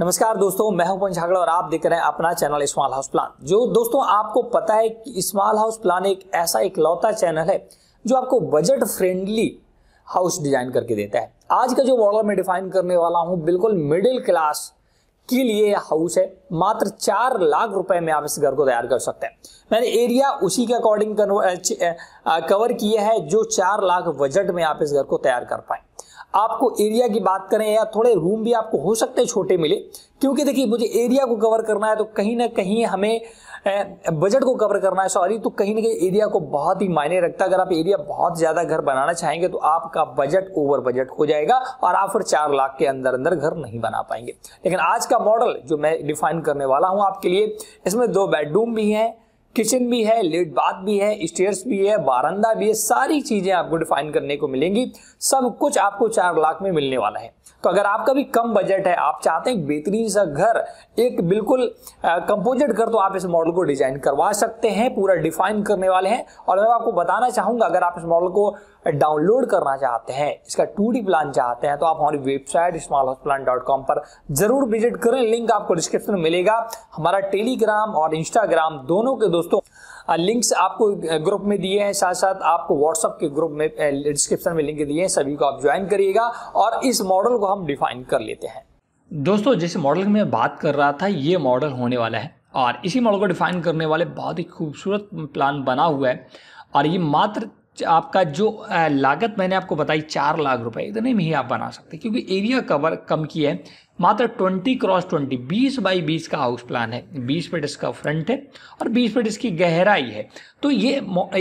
नमस्कार दोस्तों मैं हूं पंचागड़ा और आप देख रहे हैं अपना चैनल स्मॉल हाउस प्लान जो दोस्तों आपको पता है कि स्मॉल हाउस प्लान एक ऐसा इकलौता चैनल है जो आपको बजट फ्रेंडली हाउस डिजाइन करके देता है आज का जो मॉडल मैं डिफाइन करने वाला हूं बिल्कुल मिडिल क्लास के लिए हाउस है मात्र चार लाख रुपए में आप इस घर को तैयार कर सकते हैं मैंने एरिया उसी के अकॉर्डिंग कवर किया है जो चार लाख बजट में आप इस घर को तैयार कर पाए आपको एरिया की बात करें या थोड़े रूम भी आपको हो सकते हैं छोटे मिले क्योंकि देखिए मुझे एरिया को कवर करना है तो कहीं ना कहीं हमें बजट को कवर करना है सॉरी तो कहीं ना कहीं एरिया को बहुत ही मायने रखता है अगर आप एरिया बहुत ज़्यादा घर बनाना चाहेंगे तो आपका बजट ओवर बजट हो जाएगा और आप फिर चार लाख के अंदर अंदर घर नहीं बना पाएंगे लेकिन आज का मॉडल जो मैं डिफाइन करने वाला हूँ आपके लिए इसमें दो बेडरूम भी हैं किचन भी है लेट बाथ भी है स्टेयर्स भी है बारंदा भी है सारी चीजें आपको डिफाइन करने को मिलेंगी सब कुछ आपको चार लाख में मिलने वाला है तो अगर आपका भी कम बजट है आप चाहते हैं बेहतरीन सा घर एक बिल्कुल कंपोजिट घर तो आप इस मॉडल को डिजाइन करवा सकते हैं पूरा डिफाइन करने वाले हैं और मैं आपको बताना चाहूंगा अगर आप इस मॉडल को डाउनलोड करना चाहते हैं इसका टू प्लान चाहते हैं तो आप हमारी वेबसाइट स्मॉल पर जरूर विजिट करें लिंक आपको डिस्क्रिप्शन में मिलेगा हमारा टेलीग्राम और इंस्टाग्राम दोनों के दोस्तों दोस्तों लिंक्स आपको ग्रुप में दिए हैं साथ साथ आपको व्हाट्सअप के ग्रुप में डिस्क्रिप्शन में लिंक दिए हैं सभी को आप ज्वाइन करिएगा और इस मॉडल को हम डिफाइन कर लेते हैं दोस्तों जिस मॉडल की मैं बात कर रहा था ये मॉडल होने वाला है और इसी मॉडल को डिफाइन करने वाले बहुत ही खूबसूरत प्लान बना हुआ है और ये मात्र आपका जो लागत मैंने आपको बताई चार लाख रुपए इतने में ही आप बना सकते हैं क्योंकि एरिया कवर कम की है मात्र ट्वेंटी क्रॉस ट्वेंटी बीस बाई बीस का हाउस प्लान है बीस फीट इसका फ्रंट है और बीस फीट इसकी गहराई है तो ये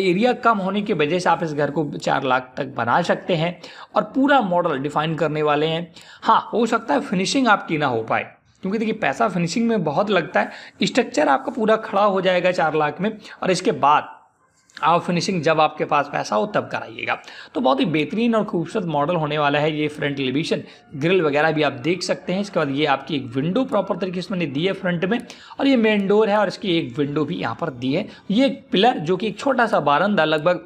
एरिया कम होने की वजह से आप इस घर को चार लाख तक बना सकते हैं और पूरा मॉडल डिफाइन करने वाले हैं हाँ हो सकता है फिनिशिंग आपकी ना हो पाए क्योंकि देखिए पैसा फिनिशिंग में बहुत लगता है स्ट्रक्चर आपका पूरा खड़ा हो जाएगा चार लाख में और इसके बाद आप फिनिशिंग जब आपके पास पैसा हो तब कराइएगा तो बहुत ही बेहतरीन और खूबसूरत मॉडल होने वाला है ये फ्रंट एलिवेशन ग्रिल वगैरह भी आप देख सकते हैं इसके बाद ये आपकी एक विंडो प्रॉपर तरीके से मैंने दी है फ्रंट में और ये मेन डोर है और इसकी एक विंडो भी यहाँ पर दी है ये एक पिलर जो कि एक छोटा सा बारंदा लगभग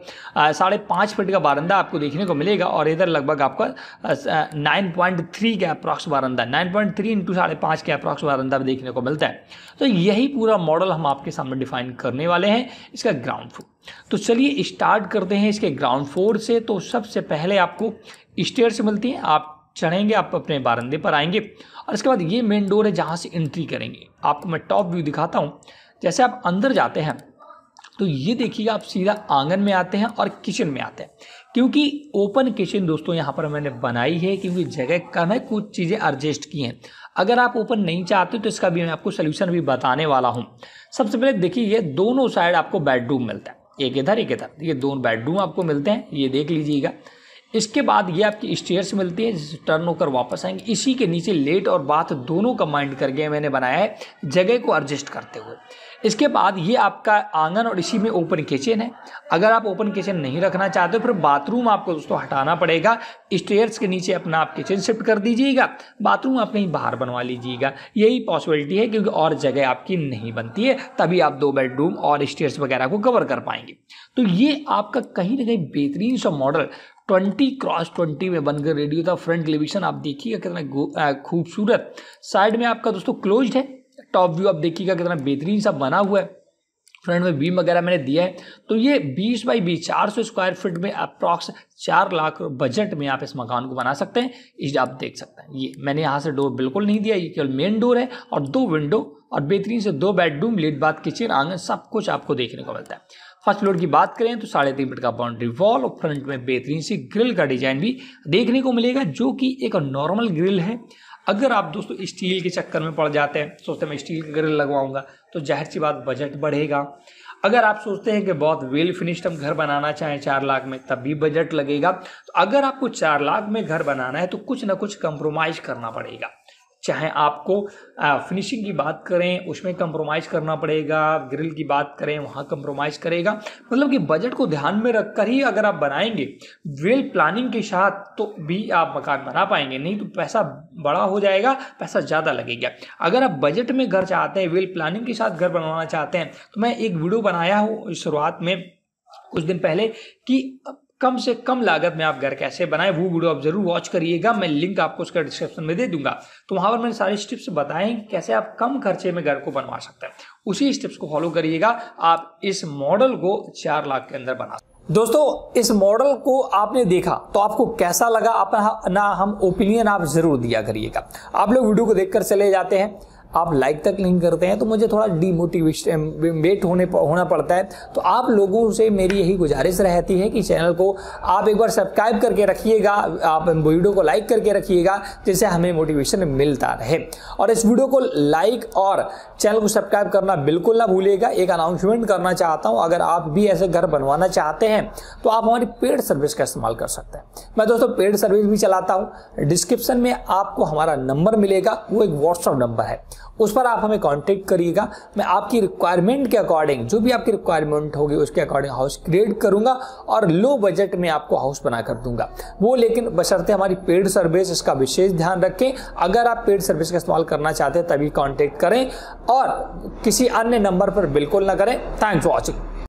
साढ़े पाँच फीट का बारंदा आपको देखने को मिलेगा और इधर लगभग आपका नाइन पॉइंट थ्री का अप्रॉक्स बारंदा नाइन पॉइंट थ्री इंटू साढ़े पाँच का अप्रॉक्स बारंदा देखने को मिलता है तो यही पूरा मॉडल हम आपके सामने डिफाइन करने वाले हैं इसका ग्राउंड फ्लोर तो चलिए स्टार्ट करते हैं इसके ग्राउंड फ्लोर से तो सबसे पहले आपको स्टेयर से मिलती हैं आप चढ़ेंगे आप अपने बारंदे पर आएंगे और इसके बाद ये मेन डोर है जहाँ से एंट्री करेंगे आपको मैं टॉप व्यू दिखाता हूँ जैसे आप अंदर जाते हैं तो ये देखिएगा आप सीधा आंगन में आते हैं और किचन में आते हैं क्योंकि ओपन किचन दोस्तों यहाँ पर मैंने बनाई है क्योंकि जगह कम है कुछ चीज़ें एडजस्ट की हैं अगर आप ओपन नहीं चाहते तो इसका भी मैं आपको सोल्यूशन भी बताने वाला हूँ सबसे पहले देखिए ये दोनों साइड आपको बेडरूम मिलता है एक इधर एक इधर ये दोनों बेडरूम आपको मिलते हैं ये देख लीजिएगा इसके बाद ये आपकी स्टेयर्स मिलती है टर्न होकर वापस आएंगे इसी के नीचे लेट और बाथ दोनों कंबाइंड करके मैंने बनाया है जगह को एडजस्ट करते हुए इसके बाद ये आपका आंगन और इसी में ओपन किचन है अगर आप ओपन किचन नहीं रखना चाहते फिर बाथरूम आपको दोस्तों हटाना पड़ेगा स्टेयर्स के नीचे अपना आप किचन शिफ्ट कर दीजिएगा बाथरूम आप कहीं बाहर बनवा लीजिएगा यही पॉसिबिलिटी है क्योंकि और जगह आपकी नहीं बनती है तभी आप दो बेडरूम और स्टेयर्स वगैरह को कवर कर पाएंगे तो ये आपका कहीं ना कहीं बेहतरीन सा मॉडल ट्वेंटी क्रॉस ट्वेंटी में बनकर रेडी होता फ्रंट एलिवेशन आप देखिएगा कितना खूबसूरत साइड में आपका दोस्तों क्लोज्ड है टॉप व्यू आप देखिएगा कितना बेहतरीन सा बना हुआ है फ्रंट में बीम वगैरह मैंने दिया है तो ये 20 बाई बीस चार स्क्वायर फीट में अप्रॉक्स चार लाख बजट में आप इस मकान को बना सकते हैं इस आप देख सकते हैं ये मैंने यहाँ से डोर बिल्कुल नहीं दिया ये केवल मेन डोर है और दो विंडो और बेहतरीन से दो बेडरूम लेट बाथ किचन आंगन सब कुछ आपको देखने को मिलता है फर्स्ट फ्लोर की बात करें तो साढ़े तीन फीट का बाउंड्री वॉल और फ्रंट में बेहतरीन सी ग्रिल का डिजाइन भी देखने को मिलेगा जो कि एक नॉर्मल ग्रिल है अगर आप दोस्तों स्टील के चक्कर में पड़ जाते हैं सोचते हैं मैं स्टील का ग्रिल लगवाऊंगा तो जाहिर सी बात बजट बढ़ेगा अगर आप सोचते हैं कि बहुत वेल फिनिश्ड हम घर बनाना चाहें चार लाख में तब भी बजट लगेगा तो अगर आपको चार लाख में घर बनाना है तो कुछ ना कुछ कंप्रोमाइज करना पड़ेगा चाहे आपको फिनिशिंग की बात करें उसमें कंप्रोमाइज़ करना पड़ेगा ग्रिल की बात करें वहाँ कंप्रोमाइज़ करेगा मतलब कि बजट को ध्यान में रखकर ही अगर आप बनाएंगे वेल प्लानिंग के साथ तो भी आप मकान बना पाएंगे नहीं तो पैसा बड़ा हो जाएगा पैसा ज़्यादा लगेगा अगर आप बजट में घर चाहते हैं वेल प्लानिंग के साथ घर बनवाना चाहते हैं तो मैं एक वीडियो बनाया हूँ शुरुआत में कुछ दिन पहले कि कम से कम लागत में आप घर कैसे बनाएं वो वीडियो आप जरूर वॉच करिएगा मैं लिंक आपको उसका डिस्क्रिप्शन में दे दूंगा तो वहां पर मैंने सारे स्टिप्स बताए बताएं कैसे आप कम खर्चे में घर को बनवा सकते हैं उसी स्टिप्स को फॉलो करिएगा आप इस मॉडल को चार लाख के अंदर बना दोस्तों इस मॉडल को आपने देखा तो आपको कैसा लगा अपना ना हम ओपिनियन आप जरूर दिया करिएगा आप लोग वीडियो को देखकर चले जाते हैं आप लाइक तक नहीं करते हैं तो मुझे थोड़ा वेट होने होना पड़ता है तो आप लोगों से मेरी यही गुजारिश रहती है कि चैनल को आप एक बार सब्सक्राइब करके रखिएगा आप वीडियो को लाइक करके रखिएगा जिससे हमें मोटिवेशन मिलता रहे और इस वीडियो को लाइक और चैनल को सब्सक्राइब करना बिल्कुल ना भूलिएगा एक अनाउंसमेंट करना चाहता हूँ अगर आप भी ऐसे घर बनवाना चाहते हैं तो आप हमारी पेड सर्विस का इस्तेमाल कर सकते हैं मैं दोस्तों पेड सर्विस भी चलाता हूँ डिस्क्रिप्शन में आपको हमारा नंबर मिलेगा वो एक व्हाट्सअप नंबर है उस पर आप हमें कांटेक्ट करिएगा मैं आपकी रिक्वायरमेंट के अकॉर्डिंग जो भी आपकी रिक्वायरमेंट होगी उसके अकॉर्डिंग हाउस क्रिएट करूंगा और लो बजट में आपको हाउस बना कर दूंगा वो लेकिन बशर्ते हमारी पेड सर्विस इसका विशेष ध्यान रखें अगर आप पेड सर्विस का इस्तेमाल करना चाहते हैं तभी कॉन्टेक्ट करें और किसी अन्य नंबर पर बिल्कुल ना करें थैंक्स वॉचिंग